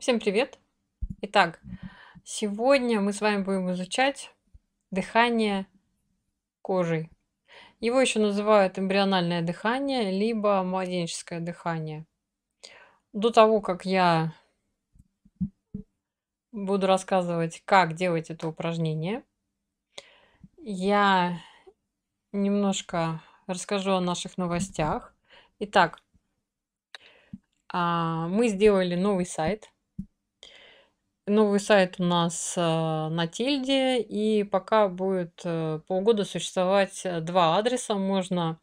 Всем привет! Итак, сегодня мы с вами будем изучать дыхание кожей. Его еще называют эмбриональное дыхание, либо младенческое дыхание. До того, как я буду рассказывать, как делать это упражнение, я немножко расскажу о наших новостях. Итак, а, мы сделали новый сайт – новый сайт у нас э, на тильде, и пока будет э, полгода существовать э, два адреса. Можно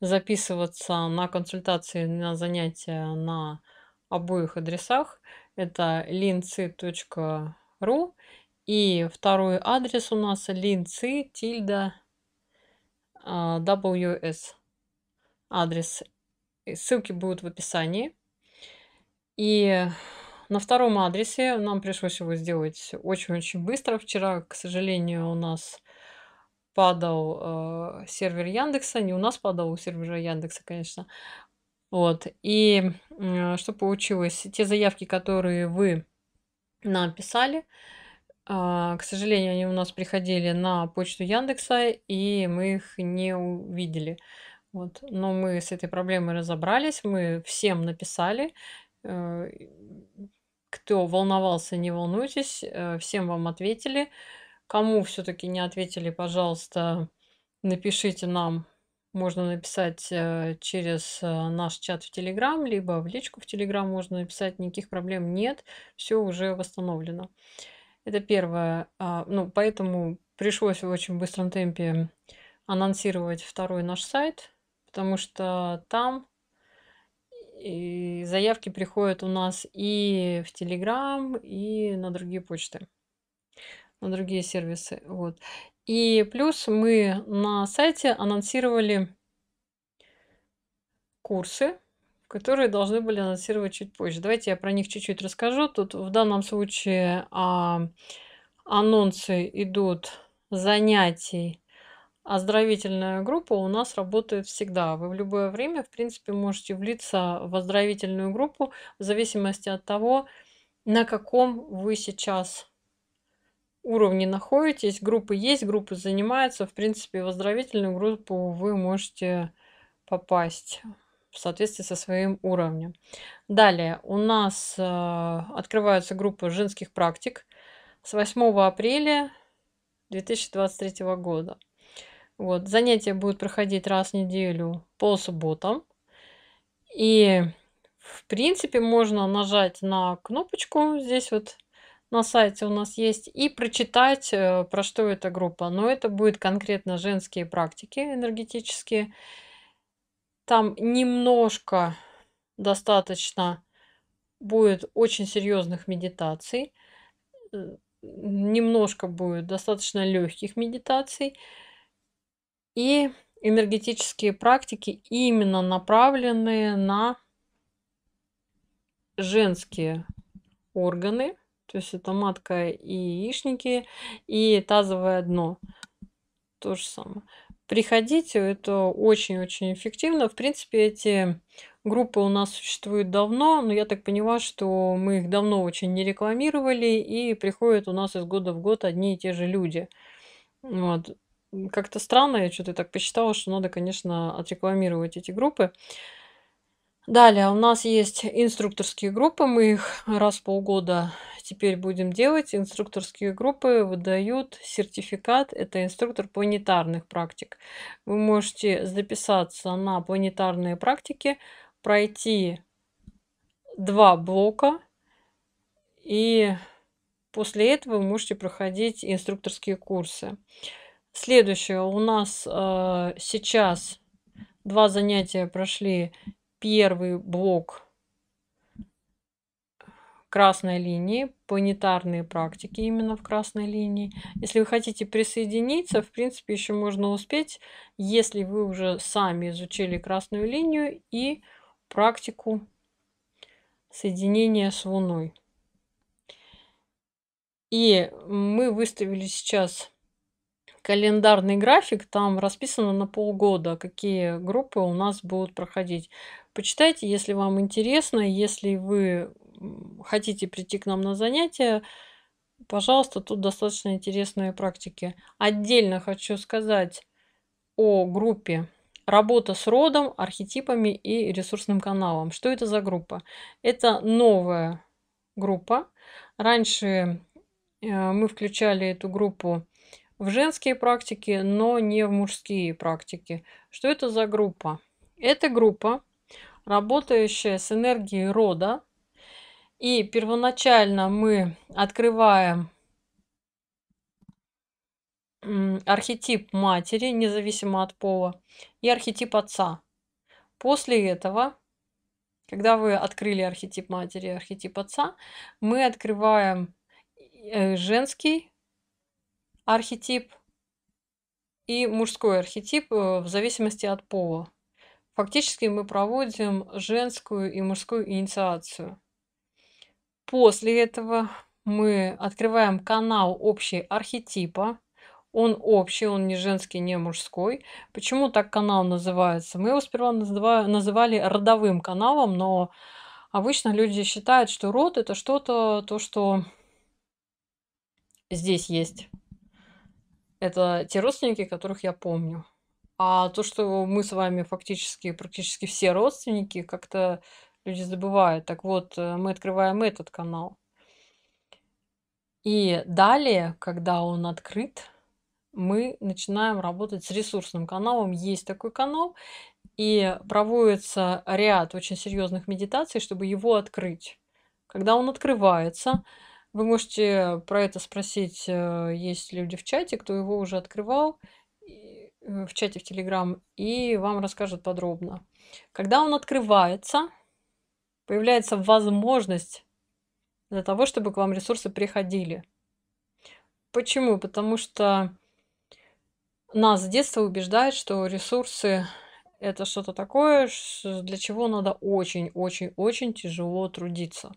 записываться на консультации, на занятия на обоих адресах. Это lincy.ru и второй адрес у нас lincy тильда ws. Адрес. Ссылки будут в описании. И на втором адресе нам пришлось его сделать очень-очень быстро. Вчера, к сожалению, у нас падал э, сервер Яндекса. Не у нас падал, у сервера Яндекса, конечно. Вот. И э, что получилось? Те заявки, которые вы нам писали, э, к сожалению, они у нас приходили на почту Яндекса, и мы их не увидели. Вот. Но мы с этой проблемой разобрались, мы всем написали, э, кто волновался, не волнуйтесь, э, всем вам ответили. Кому все-таки не ответили, пожалуйста, напишите нам. Можно написать э, через э, наш чат в Телеграм, либо в личку в Телеграм можно написать. Никаких проблем нет, все уже восстановлено. Это первое. А, ну, поэтому пришлось в очень быстром темпе анонсировать второй наш сайт, потому что там и заявки приходят у нас и в телеграм, и на другие почты, на другие сервисы. Вот. И плюс мы на сайте анонсировали курсы, которые должны были анонсировать чуть позже. Давайте я про них чуть-чуть расскажу. Тут в данном случае а, анонсы идут занятий оздоровительная группа у нас работает всегда. Вы в любое время, в принципе, можете влиться в оздоровительную группу в зависимости от того, на каком вы сейчас уровне находитесь. Группы есть, группы занимаются. В принципе, в оздоровительную группу вы можете попасть в соответствии со своим уровнем. Далее у нас э, открываются группы женских практик с 8 апреля 2023 года. Вот. Занятия будут проходить раз в неделю по субботам. И, в принципе, можно нажать на кнопочку здесь вот на сайте у нас есть, и прочитать, э, про что эта группа. Но это будет конкретно женские практики энергетические. Там немножко достаточно будет очень серьезных медитаций, э, немножко будет достаточно легких медитаций. И энергетические практики именно направленные на женские органы, то есть это матка и яичники, и тазовое дно. То же самое. Приходите, это очень-очень эффективно. В принципе, эти группы у нас существуют давно, но я так поняла, что мы их давно очень не рекламировали, и приходят у нас из года в год одни и те же люди. Вот как-то странно, я что-то так посчитала, что надо, конечно, отрекламировать эти группы. Далее у нас есть инструкторские группы, мы их раз в полгода теперь будем делать. Инструкторские группы выдают сертификат, это инструктор планетарных практик. Вы можете записаться на планетарные практики, пройти два блока и после этого вы можете проходить инструкторские курсы. Следующее. У нас э, сейчас два занятия прошли. Первый блок красной линии, планетарные практики именно в красной линии. Если вы хотите присоединиться, в принципе, еще можно успеть, если вы уже сами изучили красную линию и практику соединения с Луной. И мы выставили сейчас календарный график, там расписано на полгода, какие группы у нас будут проходить. Почитайте, если вам интересно, если вы хотите прийти к нам на занятия, пожалуйста, тут достаточно интересные практики. Отдельно хочу сказать о группе Работа с родом, архетипами и ресурсным каналом. Что это за группа? Это новая группа. Раньше э, мы включали эту группу в женские практики, но не в мужские практики. Что это за группа? Это группа, работающая с энергией рода. И первоначально мы открываем архетип матери, независимо от пола, и архетип отца. После этого, когда вы открыли архетип матери и архетип отца, мы открываем э, женский архетип и мужской архетип э, в зависимости от пола. Фактически мы проводим женскую и мужскую инициацию. После этого мы открываем канал общий архетипа. Он общий, он не женский, не мужской. Почему так канал называется? Мы его сперва называли родовым каналом, но обычно люди считают, что род это что-то, то, что здесь есть. Это те родственники, которых я помню. А то, что мы с вами фактически практически все родственники, как-то люди забывают. Так вот, э, мы открываем этот канал. И далее, когда он открыт, мы начинаем работать с ресурсным каналом. Есть такой канал, и проводится ряд очень серьезных медитаций, чтобы его открыть. Когда он открывается, вы можете про это спросить, э, есть люди в чате, кто его уже открывал э, в чате в Телеграм, и вам расскажут подробно. Когда он открывается, появляется возможность для того, чтобы к вам ресурсы приходили. Почему? Потому что нас с детства убеждает, что ресурсы – это что-то такое, для чего надо очень-очень-очень тяжело трудиться.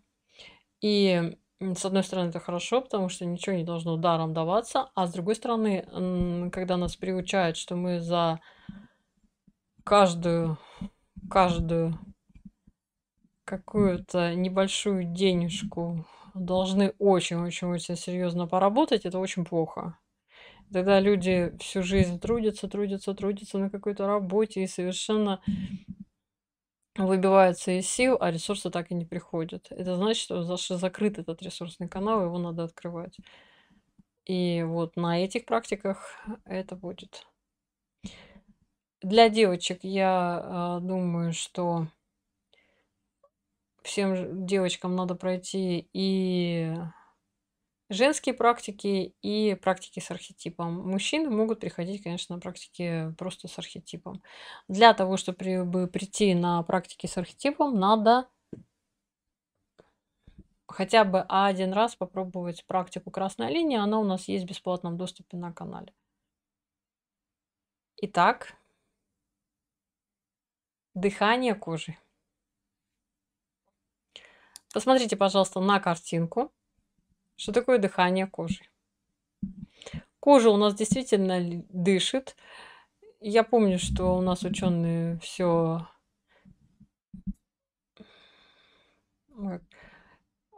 И с одной стороны, это хорошо, потому что ничего не должно даром даваться, а с другой стороны, когда нас приучают, что мы за каждую, каждую какую-то небольшую денежку должны очень-очень-очень серьезно поработать, это очень плохо. Тогда люди всю жизнь трудятся, трудятся, трудятся на какой-то работе и совершенно выбивается из сил, а ресурсы так и не приходят. Это значит, что закрыт этот ресурсный канал, его надо открывать. И вот на этих практиках это будет. Для девочек я э, думаю, что всем девочкам надо пройти и женские практики и практики с архетипом. Мужчины могут приходить, конечно, на практики просто с архетипом. Для того, чтобы прийти на практики с архетипом, надо хотя бы один раз попробовать практику красной линии. Она у нас есть в бесплатном доступе на канале. Итак, дыхание кожи. Посмотрите, пожалуйста, на картинку. Что такое дыхание кожи? Кожа у нас действительно дышит. Я помню, что у нас ученые все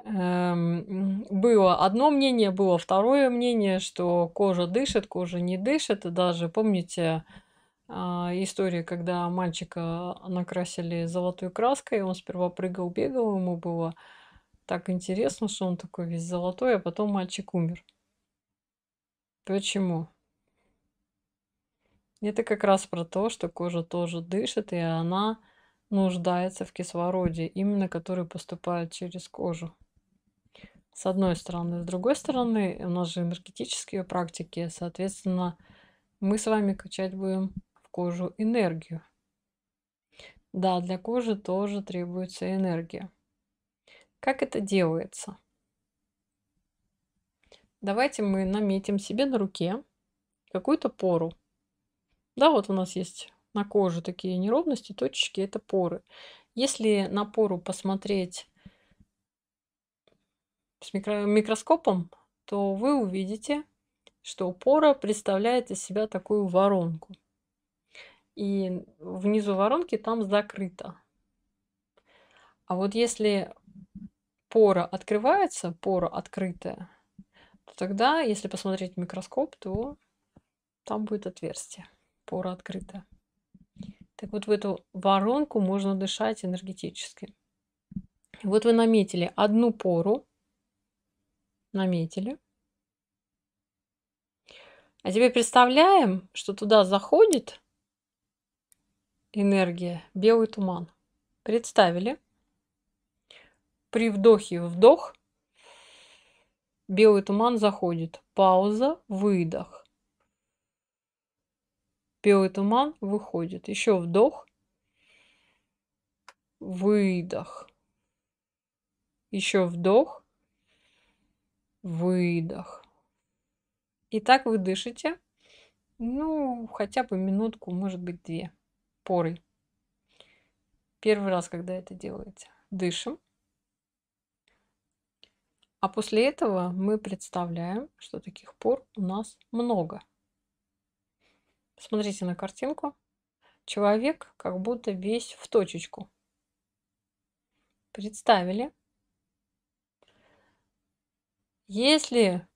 эм, было одно мнение, было второе мнение, что кожа дышит, кожа не дышит. И даже помните а, историю, когда мальчика накрасили золотой краской, он сперва прыгал, бегал, ему было так интересно, что он такой весь золотой, а потом мальчик умер. Почему? Это как раз про то, что кожа тоже дышит, и она нуждается в кислороде, именно который поступает через кожу. С одной стороны. С другой стороны, у нас же энергетические практики, соответственно, мы с вами качать будем в кожу энергию. Да, для кожи тоже требуется энергия. Как это делается? Давайте мы наметим себе на руке какую-то пору. Да, вот у нас есть на коже такие неровности, точечки, это поры. Если на пору посмотреть с микро микроскопом, то вы увидите, что пора представляет из себя такую воронку. И внизу воронки там закрыто. А вот если пора открывается, пора открытая, то тогда, если посмотреть в микроскоп, то там будет отверстие, пора открытая. Так вот в эту воронку можно дышать энергетически. Вот вы наметили одну пору, наметили. А теперь представляем, что туда заходит энергия, белый туман. Представили. При вдохе вдох, белый туман заходит. Пауза, выдох. Белый туман выходит. Еще вдох, выдох. Еще вдох, выдох. И так вы дышите, ну, хотя бы минутку, может быть, две порой. Первый раз, когда это делаете. Дышим. А после этого мы представляем, что таких пор у нас много. Смотрите на картинку. Человек как будто весь в точечку. Представили. Если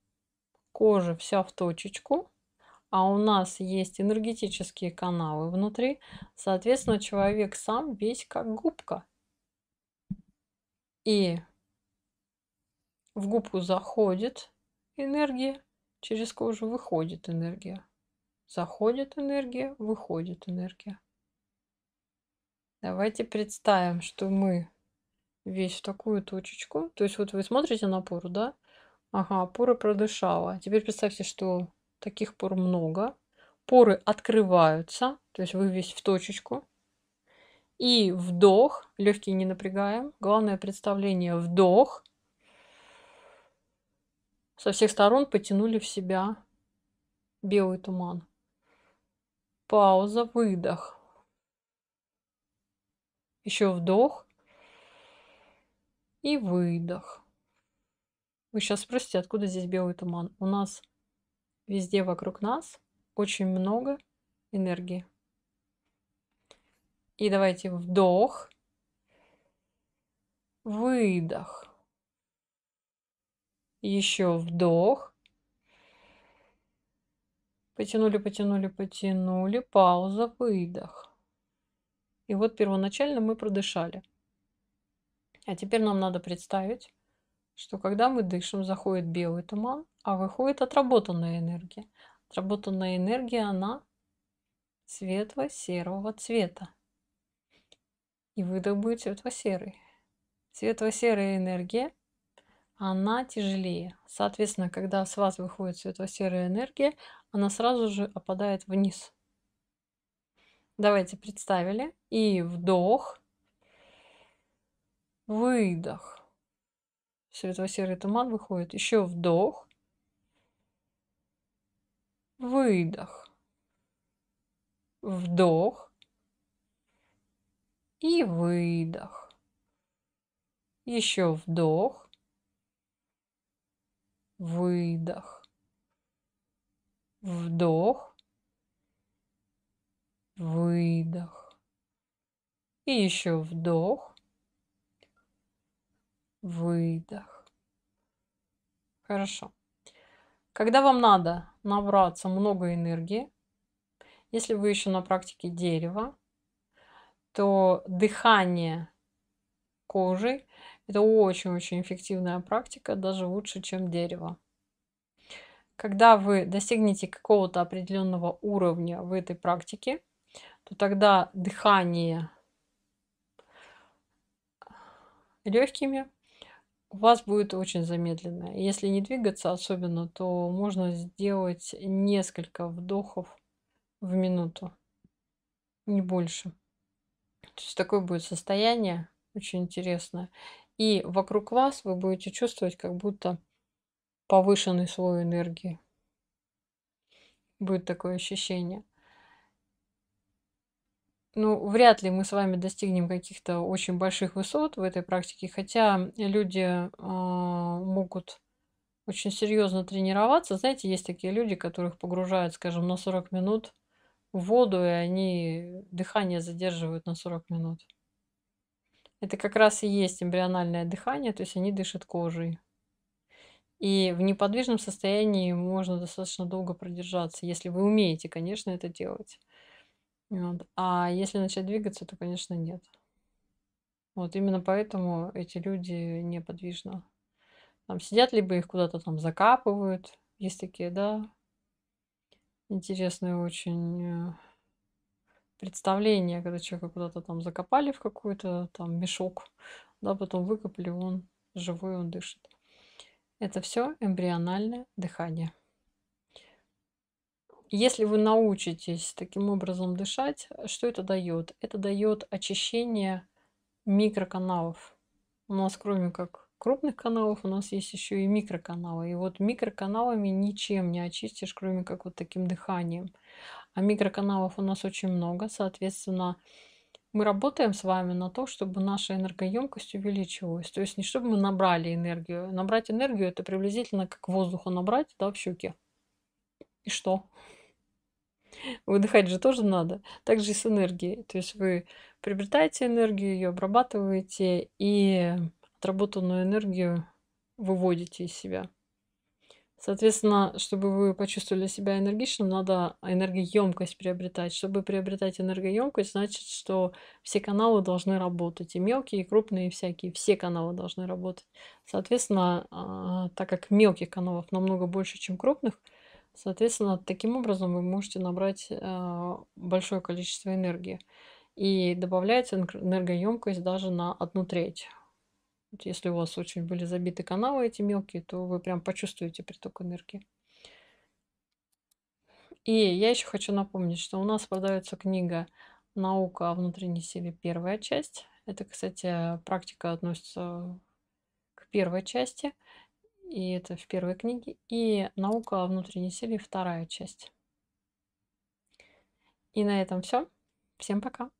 кожа вся в точечку, а у нас есть энергетические каналы внутри, соответственно, человек сам весь как губка. И в губку заходит энергия, через кожу выходит энергия. Заходит энергия, выходит энергия. Давайте представим, что мы весь в такую точечку. То есть вот вы смотрите на пору, да? Ага, пора продышала. Теперь представьте, что таких пор много. Поры открываются, то есть вы весь в точечку. И вдох, легкие не напрягаем. Главное представление вдох – со всех сторон потянули в себя белый туман. Пауза, выдох. Еще вдох и выдох. Вы сейчас спросите, откуда здесь белый туман? У нас везде вокруг нас очень много энергии. И давайте вдох, выдох. Еще вдох. Потянули, потянули, потянули. Пауза, выдох. И вот первоначально мы продышали. А теперь нам надо представить, что когда мы дышим, заходит белый туман, а выходит отработанная энергия. Отработанная энергия, она светло-серого цвета. И выдох будет светло-серый. Светло-серая энергия – она тяжелее. Соответственно, когда с вас выходит светло-серая энергия, она сразу же опадает вниз. Давайте представили. И вдох, выдох. Светло-серый туман выходит. Еще вдох, выдох, вдох и выдох. Еще вдох, выдох, Вдох. Выдох. И еще вдох. Выдох. Хорошо. Когда вам надо набраться много энергии, если вы еще на практике дерева, то дыхание кожей. Это очень-очень эффективная практика, даже лучше, чем дерево. Когда вы достигнете какого-то определенного уровня в этой практике, то тогда дыхание легкими у вас будет очень замедленное. Если не двигаться особенно, то можно сделать несколько вдохов в минуту, не больше. То есть такое будет состояние, очень интересно. И вокруг вас вы будете чувствовать как будто повышенный слой энергии. Будет такое ощущение. Ну, вряд ли мы с вами достигнем каких-то очень больших высот в этой практике, хотя люди э, могут очень серьезно тренироваться. Знаете, есть такие люди, которых погружают, скажем, на 40 минут в воду, и они дыхание задерживают на 40 минут. Это как раз и есть эмбриональное дыхание, то есть они дышат кожей. И в неподвижном состоянии можно достаточно долго продержаться, если вы умеете, конечно, это делать. Вот. А если начать двигаться, то, конечно, нет. Вот именно поэтому эти люди неподвижно. Там сидят, либо их куда-то там закапывают. Есть такие, да, интересные очень э, представление, когда человека куда-то там закопали в какую то там мешок, да, потом выкопали, он живой, он дышит. Это все эмбриональное дыхание. Если вы научитесь таким образом дышать, что это дает? Это дает очищение микроканалов. У нас кроме как крупных каналов, у нас есть еще и микроканалы. И вот микроканалами ничем не очистишь, кроме как вот таким дыханием. А микроканалов у нас очень много, соответственно, мы работаем с вами на то, чтобы наша энергоемкость увеличивалась. То есть не чтобы мы набрали энергию. Набрать энергию это приблизительно как воздуха набрать да, в щуке. И что? Выдыхать же тоже надо. Так же и с энергией. То есть вы приобретаете энергию, ее обрабатываете и отработанную энергию выводите из себя. Соответственно, чтобы вы почувствовали себя энергичным, надо энергоемкость приобретать. Чтобы приобретать энергоемкость, значит, что все каналы должны работать. И мелкие, и крупные, и всякие. Все каналы должны работать. Соответственно, а, так как мелких каналов намного больше, чем крупных, соответственно, таким образом вы можете набрать а, большое количество энергии. И добавляется энергоемкость даже на одну треть. Если у вас очень были забиты каналы эти мелкие, то вы прям почувствуете приток энергии. И я еще хочу напомнить, что у нас продается книга «Наука о внутренней силе. Первая часть». Это, кстати, практика относится к первой части, и это в первой книге. И «Наука о внутренней силе. Вторая часть». И на этом все. Всем пока!